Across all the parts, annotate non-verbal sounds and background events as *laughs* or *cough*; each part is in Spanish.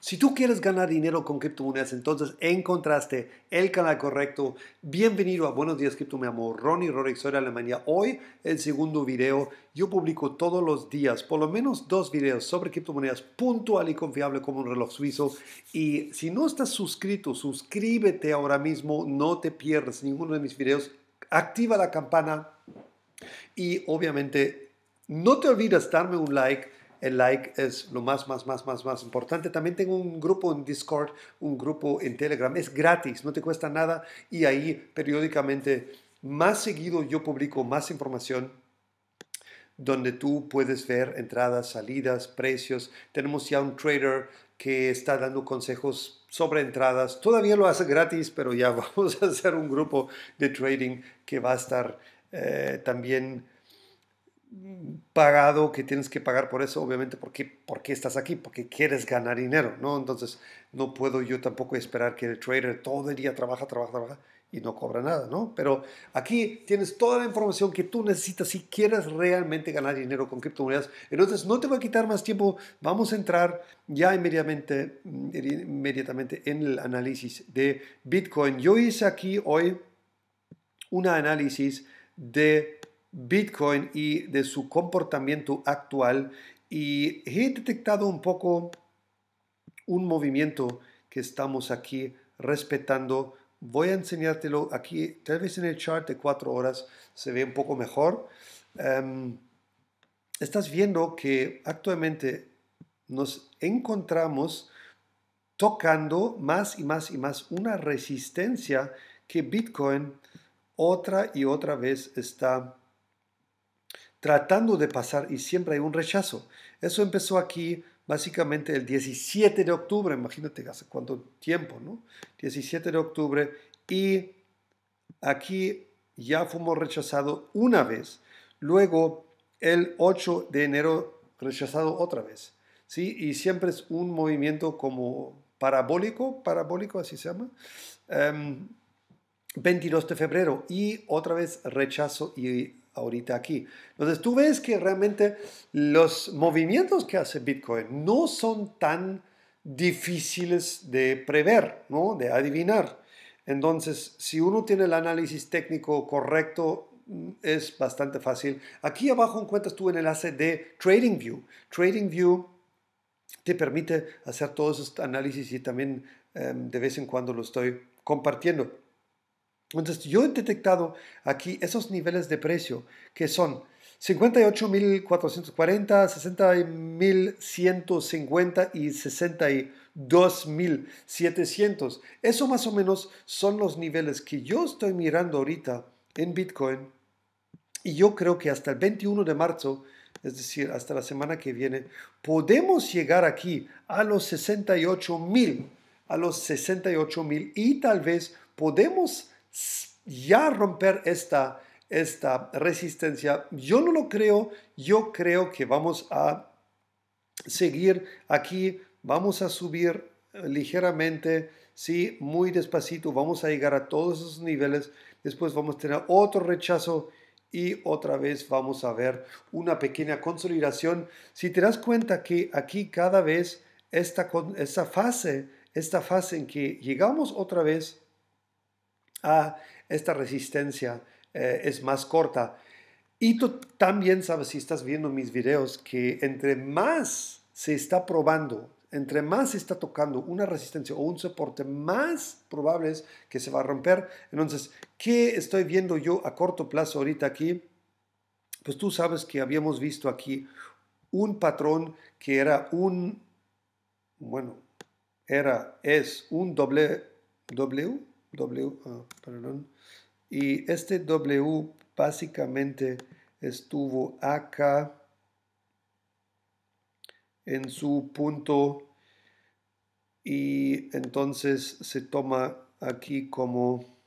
Si tú quieres ganar dinero con criptomonedas, entonces encontraste el canal correcto. Bienvenido a Buenos Días Cripto, mi amor. Ronnie Rorex, soy de Alemania. Hoy, el segundo video. Yo publico todos los días, por lo menos dos videos sobre criptomonedas, puntual y confiable como un reloj suizo. Y si no estás suscrito, suscríbete ahora mismo. No te pierdas ninguno de mis videos. Activa la campana. Y obviamente, no te olvides darme un like el like es lo más, más, más, más, más importante. También tengo un grupo en Discord, un grupo en Telegram. Es gratis, no te cuesta nada. Y ahí periódicamente, más seguido, yo publico más información donde tú puedes ver entradas, salidas, precios. Tenemos ya un trader que está dando consejos sobre entradas. Todavía lo hace gratis, pero ya *laughs* vamos a hacer un grupo de trading que va a estar eh, también pagado que tienes que pagar por eso, obviamente porque, porque estás aquí, porque quieres ganar dinero, ¿no? Entonces no puedo yo tampoco esperar que el trader todo el día trabaja, trabaja, trabaja y no cobra nada, ¿no? Pero aquí tienes toda la información que tú necesitas si quieres realmente ganar dinero con criptomonedas. Entonces no te voy a quitar más tiempo, vamos a entrar ya inmediatamente, inmediatamente en el análisis de Bitcoin. Yo hice aquí hoy un análisis de Bitcoin y de su comportamiento actual y he detectado un poco un movimiento que estamos aquí respetando. Voy a enseñártelo aquí, tal vez en el chart de cuatro horas se ve un poco mejor. Em, estás viendo que actualmente nos encontramos tocando más y más y más una resistencia que Bitcoin otra y otra vez está tratando de pasar y siempre hay un rechazo. Eso empezó aquí básicamente el 17 de octubre, imagínate hace cuánto tiempo, ¿no? 17 de octubre y aquí ya fuimos rechazados una vez, luego el 8 de enero rechazado otra vez, ¿sí? Y siempre es un movimiento como parabólico, parabólico así se llama, 22 em, de febrero y otra vez rechazo y ahorita aquí. Entonces tú ves que realmente los movimientos que hace Bitcoin no son tan difíciles de prever, ¿no? de adivinar. Entonces, si uno tiene el análisis técnico correcto, mm, es bastante fácil. Aquí abajo encuentras el enlace de TradingView. TradingView te permite hacer todos estos análisis y también em, de vez en cuando lo estoy compartiendo. Entonces, yo he detectado aquí esos niveles de precio que son 58.440, 60.150 y 62.700. Eso más o menos son los niveles que yo estoy mirando ahorita en Bitcoin. Y yo creo que hasta el 21 de marzo, es decir, hasta la semana que viene, podemos llegar aquí a los 68.000, a los 68.000 y tal vez podemos ya romper esta, esta resistencia. Yo no lo creo, yo creo que vamos a seguir aquí, vamos a subir eh, ligeramente, sí, muy despacito, vamos a llegar a todos esos niveles, después vamos a tener otro rechazo y otra vez vamos a ver una pequeña consolidación. Si te das cuenta que aquí cada vez esta, esta fase, esta fase en que llegamos otra vez ah, esta resistencia eh, es más corta. Y tú también sabes, si estás viendo mis videos, que entre más se está probando, entre más se está tocando una resistencia o un soporte, más probable es que se va a romper. Entonces, ¿qué estoy viendo yo a corto plazo ahorita aquí? Pues tú sabes que habíamos visto aquí un patrón que era un, bueno, era, es un doble, W, W, ah, Y este W básicamente estuvo acá en su punto y entonces se toma aquí como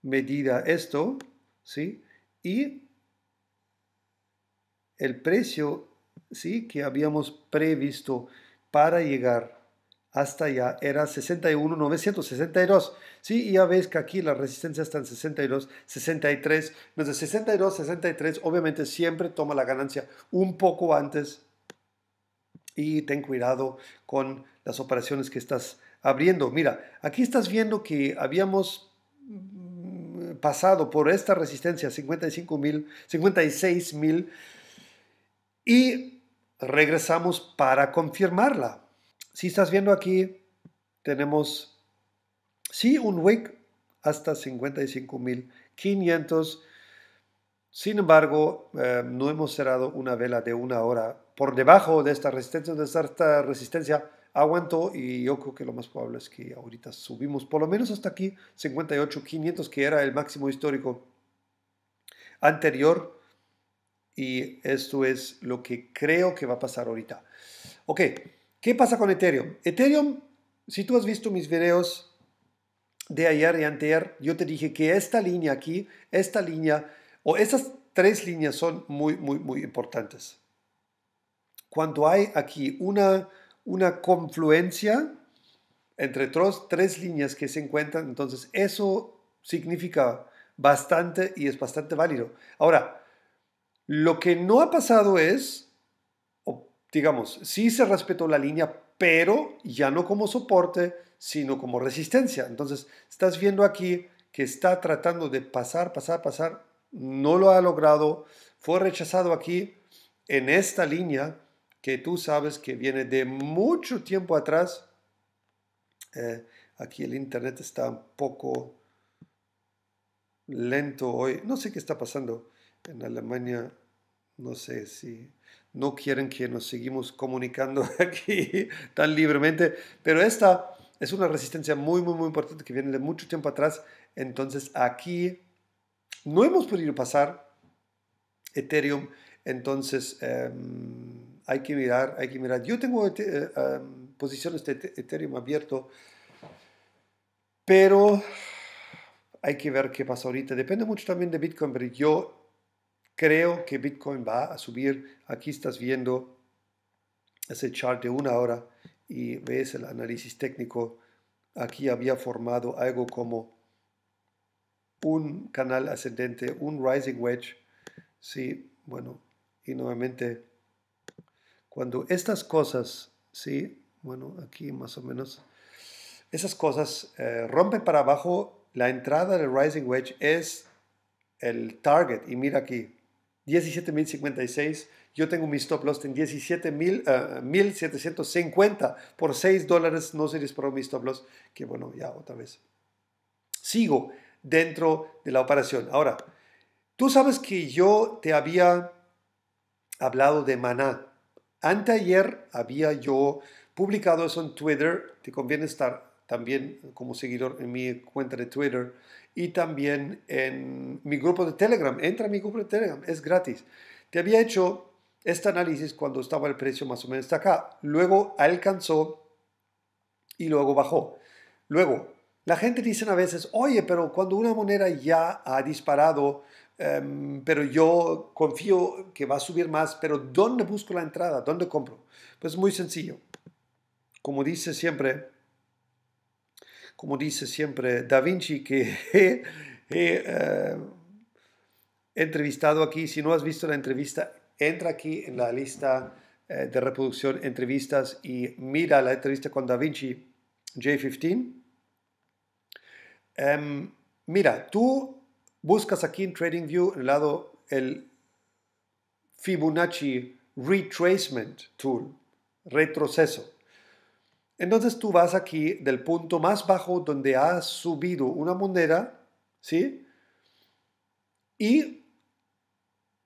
medida esto, ¿sí? Y el precio, ¿sí? Que habíamos previsto para llegar hasta ya era 61,962. Sí, y ya veis que aquí la resistencia está en 62, 63. de 62, 63, obviamente siempre toma la ganancia un poco antes y ten cuidado con las operaciones que estás abriendo. Mira, aquí estás viendo que habíamos mm, pasado por esta resistencia 55 mil, 56 mil y regresamos para confirmarla si estás viendo aquí, tenemos, sí, un wick hasta 55.500. Sin embargo, eh, no hemos cerrado una vela de una hora. Por debajo de esta resistencia, de esta resistencia aguantó y yo creo que lo más probable es que ahorita subimos por lo menos hasta aquí 58.500 que era el máximo histórico anterior y esto es lo que creo que va a pasar ahorita. Ok. ¿Qué pasa con Ethereum? Ethereum, si tú has visto mis videos de ayer y anteayer, yo te dije que esta línea aquí, esta línea, o estas tres líneas son muy, muy, muy importantes. Cuando hay aquí una, una confluencia entre tres, tres líneas que se encuentran, entonces eso significa bastante y es bastante válido. Ahora, lo que no ha pasado es digamos, sí se respetó la línea, pero ya no como soporte, sino como resistencia. Entonces, estás viendo aquí que está tratando de pasar, pasar, pasar, no lo ha logrado, fue rechazado aquí en esta línea que tú sabes que viene de mucho tiempo atrás. Eh, aquí el internet está un poco lento hoy. No sé qué está pasando en Alemania. No sé si no quieren que nos seguimos comunicando *laughs* aquí tan libremente, pero esta es una resistencia muy, muy, muy importante que viene de mucho tiempo atrás. Entonces aquí no hemos podido pasar Ethereum, entonces em, hay que mirar, hay que mirar. Yo tengo eh, em, posiciones de Ethereum abierto, pero hay que ver qué pasa ahorita. Depende mucho también de Bitcoin, pero yo Creo que Bitcoin va a subir. Aquí estás viendo ese chart de una hora y ves el análisis técnico. Aquí había formado algo como un canal ascendente, un rising wedge. Sí, bueno, y nuevamente, cuando estas cosas, sí, bueno, aquí más o menos, esas cosas eh, rompen para abajo, la entrada del rising wedge es el target. Y mira aquí, 17.056. Yo tengo mi stop loss en 17.750. 1750 ah, por 6 dólares no se disparó mi stop loss. Que bueno, ya otra vez. Sigo dentro de la operación. Ahora, tú sabes que yo te había hablado de maná. Anteayer había yo publicado eso en Twitter. Te conviene estar también como seguidor en mi cuenta de Twitter y también en mi grupo de Telegram. Entra a mi grupo de Telegram, es gratis. Te había hecho este análisis cuando estaba el precio más o menos acá. Luego alcanzó y luego bajó. Luego, la gente dice a veces, oye, pero cuando una moneda ya ha disparado, em, pero yo confío que va a subir más, pero ¿dónde busco la entrada? ¿Dónde compro? Pues muy sencillo. Como dice siempre como dice siempre Da Vinci, que *laughs* eh, eh, he, entrevistado aquí. Si no has visto la entrevista, entra aquí en la lista eh, de reproducción entrevistas y mira la entrevista con Da Vinci J15. Em, mira, tú buscas aquí en TradingView, en el lado, el Fibonacci Retracement Tool, retroceso. Entonces tú vas aquí del punto más bajo donde ha subido una moneda, ¿sí? Y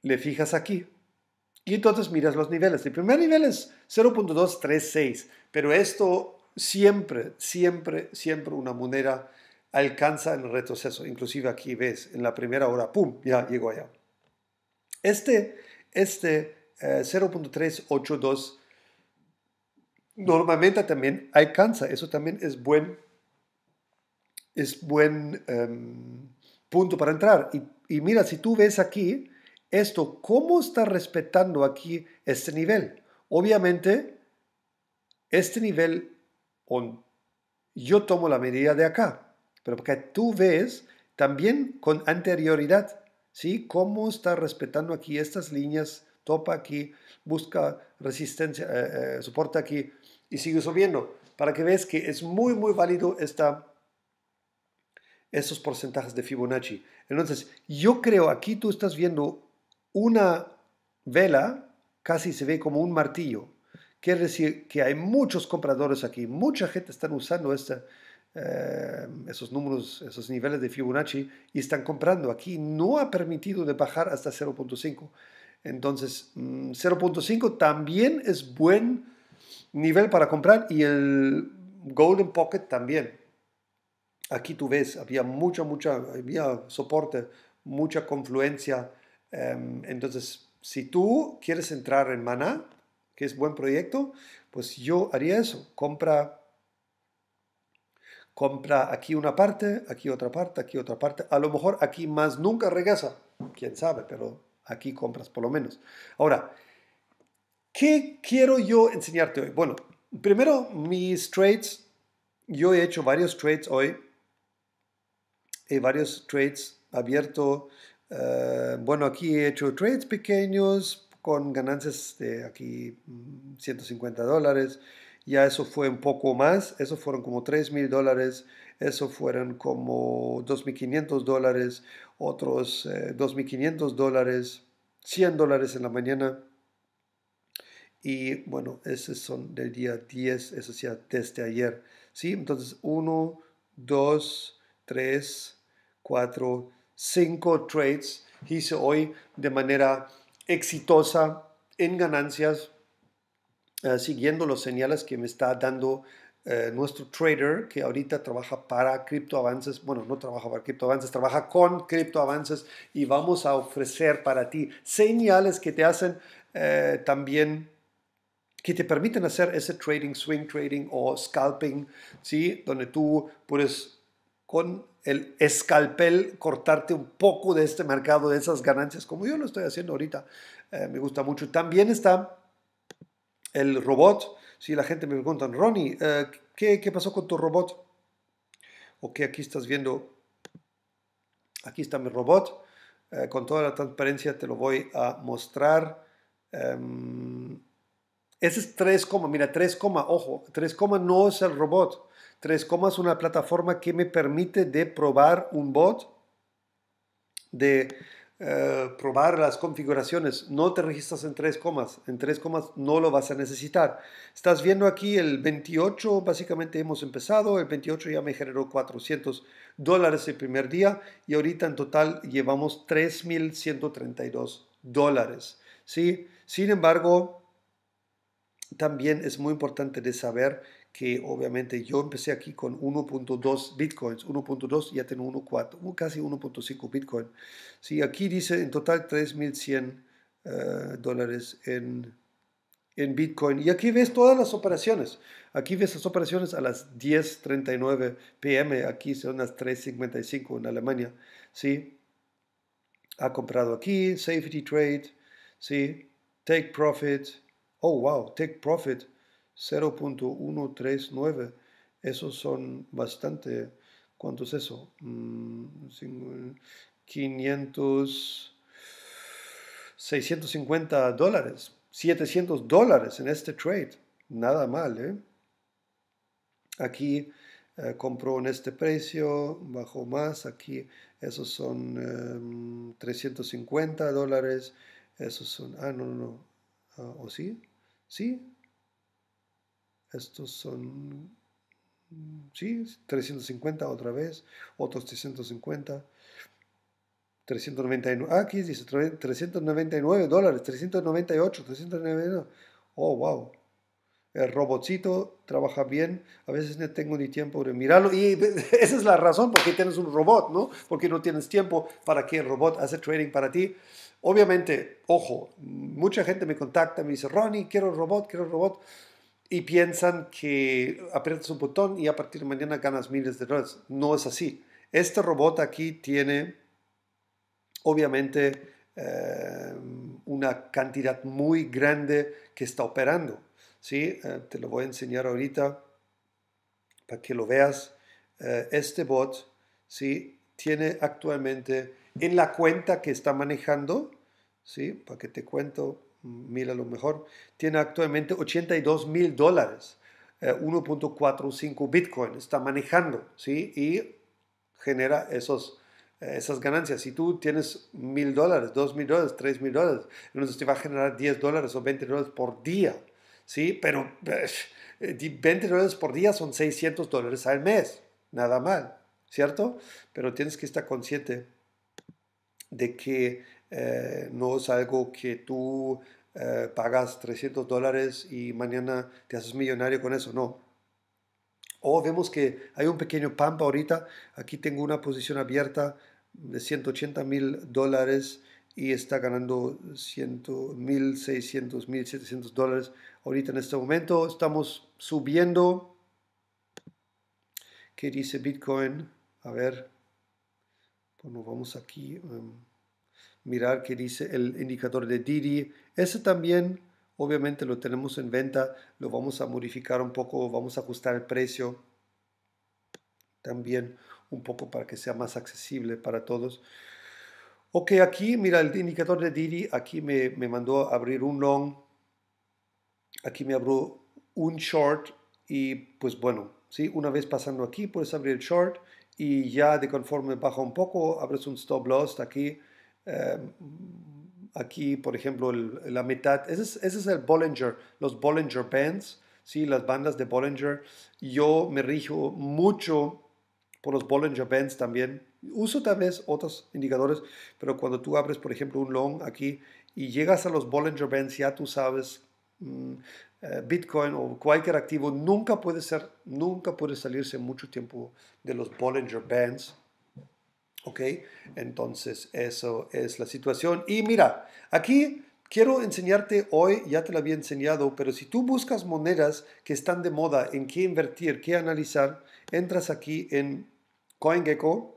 le fijas aquí. Y entonces miras los niveles. El primer nivel es 0.236, pero esto siempre, siempre, siempre una moneda alcanza el retroceso. Inclusive aquí ves, en la primera hora, ¡pum!, ya llegó allá. Este, este 0.382 eh, normalmente también alcanza. Eso también es buen, es buen em, punto para entrar. Y, mira, si tú ves aquí, esto, ¿cómo está respetando aquí este nivel? Obviamente, este nivel, yo tomo la medida de acá, pero porque tú ves también con anterioridad, ¿sí? ¿Cómo está respetando aquí estas líneas? Topa aquí, busca resistencia, eh, eh soporta aquí, y sigue subiendo, para que veas que es muy, muy válido esta, esos porcentajes de Fibonacci. Entonces, yo creo, aquí tú estás viendo una vela, casi se ve como un martillo. Quiere decir que hay muchos compradores aquí, mucha gente está usando esta, eh, esos números, esos niveles de Fibonacci y están comprando. Aquí no ha permitido de bajar hasta 0.5. Entonces, 0.5 mm, también es buen nivel para comprar y el Golden Pocket también. Aquí tú ves, había mucha, mucha, había soporte, mucha confluencia. Em, entonces, si tú quieres entrar en Mana, que es buen proyecto, pues yo haría eso. Compra, compra aquí una parte, aquí otra parte, aquí otra parte. A lo mejor aquí más nunca regresa, quién sabe, pero aquí compras por lo menos. Ahora, ¿Qué quiero yo enseñarte hoy? Bueno, primero mis trades. Yo he hecho varios trades hoy. He varios trades abierto. Eh, bueno, aquí he hecho trades pequeños con ganancias de aquí 150 mm, dólares. Ya eso fue un poco más. Eso fueron como 3 mil dólares. Eso fueron como 2.500 dólares. Otros 2.500 eh, dólares. 100 dólares en la mañana. Y bueno, esos son del día 10, eso sea desde ayer. ¿sí? Entonces, 1, 2, 3, 4, 5 trades hice hoy de manera exitosa en ganancias, eh, siguiendo los señales que me está dando eh, nuestro trader que ahorita trabaja para avances. bueno, no trabaja para avances, trabaja con avances y vamos a ofrecer para ti señales que te hacen eh, también que te permiten hacer ese trading, swing trading o scalping, ¿sí? donde tú puedes con el escalpel cortarte un poco de este mercado, de esas ganancias, como yo lo estoy haciendo ahorita. Eh, me gusta mucho. También está el robot. Si la gente me pregunta, Ronnie, eh, ¿qué, ¿qué pasó con tu robot? Ok, aquí estás viendo, aquí está mi robot. Eh, con toda la transparencia te lo voy a mostrar. Em, ese es 3, mira, 3, ojo, 3, no es el robot. 3, es una plataforma que me permite de probar un bot, de eh, probar las configuraciones. No te registras en 3, en 3, no lo vas a necesitar. Estás viendo aquí el 28, básicamente hemos empezado, el 28 ya me generó 400 dólares el primer día y ahorita en total llevamos 3.132 dólares. ¿sí? Sin embargo, también es muy importante de saber que obviamente yo empecé aquí con 1.2 bitcoins, 1.2 ya tengo 1.4, casi 1.5 bitcoin. Sí, aquí dice en total 3.100 eh, dólares en, en bitcoin. Y aquí ves todas las operaciones. Aquí ves las operaciones a las 10.39 pm, aquí son las 3.55 en Alemania. Sí, ha comprado aquí, safety trade, sí, take profit. Oh, wow, take profit 0.139. Esos son bastante. ¿Cuánto es eso? 500. Mm, 650 dólares, 700 dólares en este trade. Nada mal, ¿eh? Aquí eh, compró en este precio, bajó más. Aquí esos son 350 em, dólares. Esos son. Ah, no, no, no. Ah, ¿O sí? Sí, estos son, sí, 350 otra vez, otros 350. 399, ah, aquí dice 399 dólares, 398, 399. Oh, wow. El robotcito trabaja bien. A veces no tengo ni tiempo de mirarlo. Y *laughs* esa es la razón por qué tienes un robot, ¿no? Porque no tienes tiempo para que el robot hace trading para ti. Obviamente, ojo, mucha gente me contacta, me dice, Ronnie, quiero un robot, quiero un robot. Y piensan que aprietas un botón y a partir de mañana ganas miles de dólares. No es así. Este robot aquí tiene, obviamente, eh, una cantidad muy grande que está operando. ¿sí? Eh, te lo voy a enseñar ahorita para que lo veas. Eh, este bot ¿sí? tiene actualmente en la cuenta que está manejando, ¿sí? para que te cuento, mira lo mejor, tiene actualmente 82 mil dólares, 1.45 eh, Bitcoin, está manejando ¿sí? y genera esos, eh, esas ganancias. Si tú tienes mil dólares, dos mil dólares, tres mil dólares, entonces te va a generar 10 dólares o 20 dólares por día. ¿sí? Pero 20 eh, dólares por día son 600 dólares al mes, nada mal. ¿cierto? Pero tienes que estar consciente de que eh, no es algo que tú eh, pagas 300 dólares y mañana te haces millonario con eso, no. O vemos que hay un pequeño pampa ahorita, aquí tengo una posición abierta de 180 mil dólares y está ganando 100, 1.600, 1.700 dólares ahorita en este momento. Estamos subiendo. ¿Qué dice Bitcoin? A ver, bueno, vamos aquí a em, mirar qué dice el indicador de Didi. Ese también, obviamente, lo tenemos en venta. Lo vamos a modificar un poco, vamos a ajustar el precio también un poco para que sea más accesible para todos. Ok, aquí, mira, el indicador de Didi, aquí me, mandó abrir un long, aquí me abrió un short y pues bueno, ¿sí? una vez pasando aquí puedes abrir el short y ya de conforme baja un poco, abres un stop loss aquí. Em, aquí, por ejemplo, la mitad. Ese es, el Bollinger, los Bollinger Bands, ¿sí? las bandas de Bollinger. Yo me rijo mucho por los Bollinger Bands también. Uso tal vez otros indicadores, pero cuando tú abres, por ejemplo, un long aquí y llegas a los Bollinger Bands, ya tú sabes mm, eh, Bitcoin o cualquier activo nunca puede, ser, nunca puede salirse mucho tiempo de los Bollinger Bands. ¿Ok? Entonces, eso es la situación. Y mira, aquí quiero enseñarte hoy, ya te lo había enseñado, pero si tú buscas monedas que están de moda, en qué invertir, qué analizar, entras aquí en CoinGecko.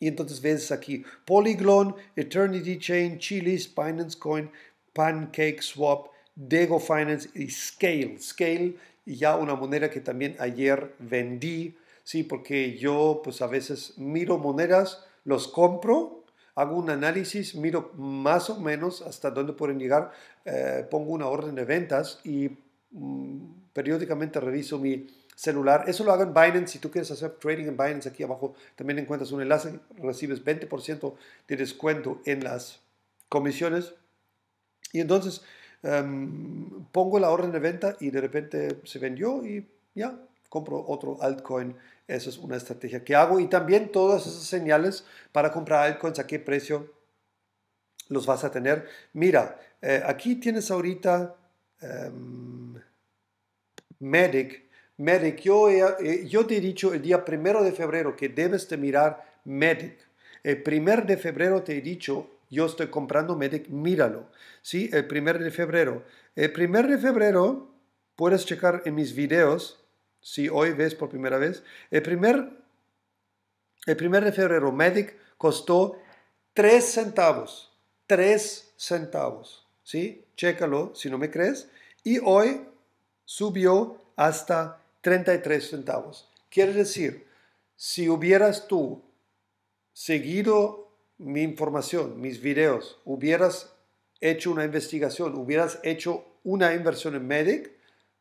Y entonces ves aquí Polyglon, Eternity Chain, Chilis, Binance Coin, Pancake Swap, Dego Finance y Scale. Scale y ya una moneda que también ayer vendí, ¿sí? Porque yo pues a veces miro monedas, los compro, hago un análisis, miro más o menos hasta dónde pueden llegar, eh, pongo una orden de ventas y mm, periódicamente reviso mi celular. Eso lo hago en Binance. Si tú quieres hacer trading en Binance, aquí abajo también encuentras un enlace. Recibes 20% de descuento en las comisiones. Y entonces, Em, pongo la orden de venta y de repente se vendió y ya, compro otro altcoin. Esa es una estrategia que hago. Y también todas esas señales para comprar altcoins, a qué precio los vas a tener. Mira, eh, aquí tienes ahorita em, Medic. Medic, yo, eh, yo te he dicho el día primero de febrero que debes de mirar Medic. El primer de febrero te he dicho yo estoy comprando Medic, míralo. ¿Sí? El 1 de febrero. El 1 de febrero puedes checar en mis videos, si hoy ves por primera vez. El primer, el primer de febrero Medic costó 3 centavos. 3 centavos. ¿Sí? Chécalo si no me crees. Y hoy subió hasta 33 centavos. Quiere decir, si hubieras tú seguido mi información, mis videos, hubieras hecho una investigación, hubieras hecho una inversión en Medic,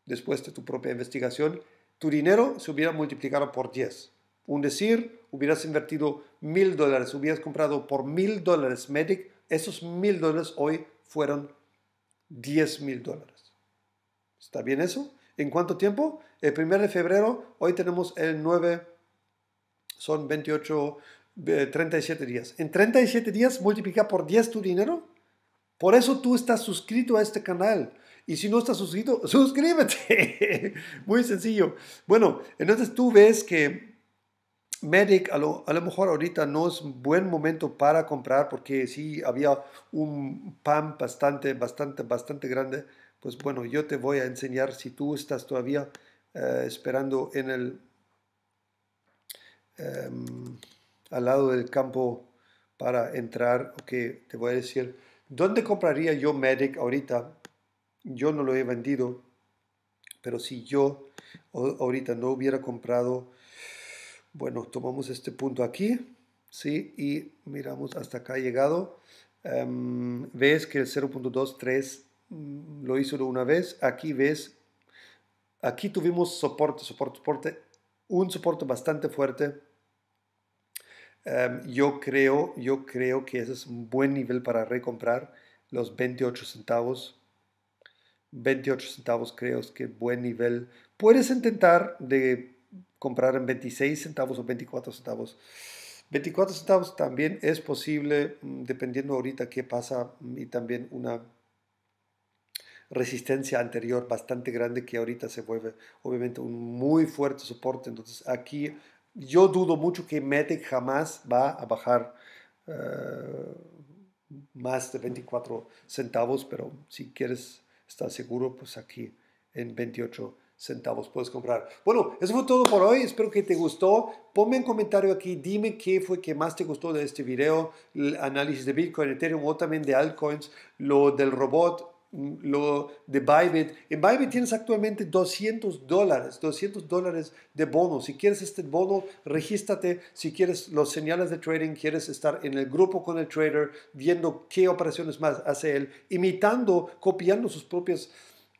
después de tu propia investigación, tu dinero se hubiera multiplicado por 10. Un decir, hubieras invertido mil dólares, hubieras comprado por mil dólares Medic, esos mil dólares hoy fueron 10 mil dólares. ¿Está bien eso? ¿En cuánto tiempo? El 1 de febrero, hoy tenemos el 9, son 28, 37 días. En 37 días multiplica por 10 tu dinero. Por eso tú estás suscrito a este canal. Y si no estás suscrito, *laughs* suscríbete. Muy sencillo. Bueno, entonces tú ves que Medic a lo, mejor ahorita no es buen momento para comprar porque si había un pan bastante, bastante, bastante grande. Pues bueno, yo te voy a enseñar si tú estás todavía eh, esperando en el... Em, al lado del campo para entrar, que te voy a decir, ¿dónde compraría yo Medic ahorita? Yo no lo he vendido, pero si yo ahorita no hubiera comprado, bueno, tomamos este punto aquí, ¿sí? Y miramos hasta acá llegado. Em, ves que el 0.23 mm, lo hizo de una vez. Aquí ves, aquí tuvimos soporte, soporte, soporte, un soporte bastante fuerte Em, yo, creo, yo creo que ese es un buen nivel para recomprar los 28 centavos. 28 centavos creo que buen nivel. Puedes intentar de comprar en 26 centavos o 24 centavos. 24 centavos también es posible, mm, dependiendo ahorita qué pasa, mm, y también una resistencia anterior bastante grande que ahorita se vuelve obviamente un muy fuerte soporte. Entonces aquí yo dudo mucho que Mete jamás va a bajar eh, más de 24 centavos, pero si quieres estar seguro, pues aquí en 28 centavos puedes comprar. Bueno, eso fue todo por hoy. Espero que te gustó. Ponme un comentario aquí. Dime qué fue que más te gustó de este video. El análisis de Bitcoin, Ethereum o también de altcoins. Lo del robot Mm, lo de Bybit. En Bybit tienes actualmente 200 dólares, 200 dólares de bono. Si quieres este bono, regístrate. Si quieres los señales de trading, quieres estar en el grupo con el trader, viendo qué operaciones más hace él, imitando, copiando sus propios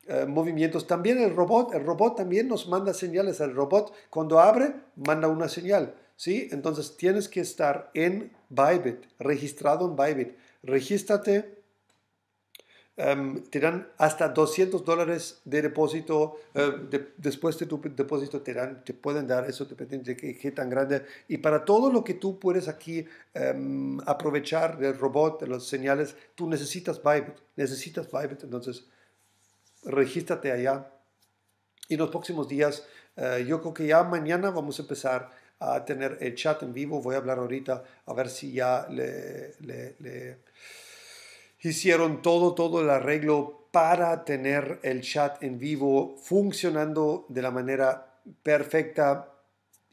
eh, movimientos. También el robot, el robot también nos manda señales. El robot cuando abre, manda una señal. ¿sí? Entonces tienes que estar en Bybit, registrado en Bybit. Regístrate Em, te dan hasta 200 dólares de depósito, eh, después de tu depósito te, dan, te pueden dar, eso dependiendo de qué, tan grande. Y para todo lo que tú puedes aquí em, aprovechar del robot, de las señales, tú necesitas Bybit, necesitas Bybit, entonces regístrate allá. Y en los próximos días, eh, yo creo que ya mañana vamos a empezar a tener el chat en vivo. Voy a hablar ahorita a ver si ya le, le hicieron todo, todo el arreglo para tener el chat en vivo funcionando de la manera perfecta.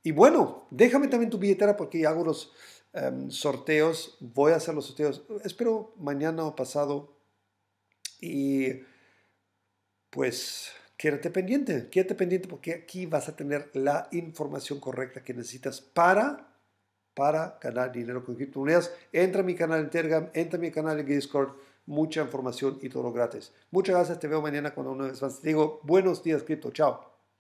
Y bueno, déjame también tu billetera porque hago los em, sorteos, voy a hacer los sorteos, espero mañana o pasado. Y pues quédate pendiente, quédate pendiente porque aquí vas a tener la información correcta que necesitas para para ganar dinero con criptomonedas. Entra a mi canal en Telegram, entra a mi canal en Discord, mucha información y todo lo gratis. Muchas gracias, te veo mañana cuando una vez más te digo buenos días cripto, chao.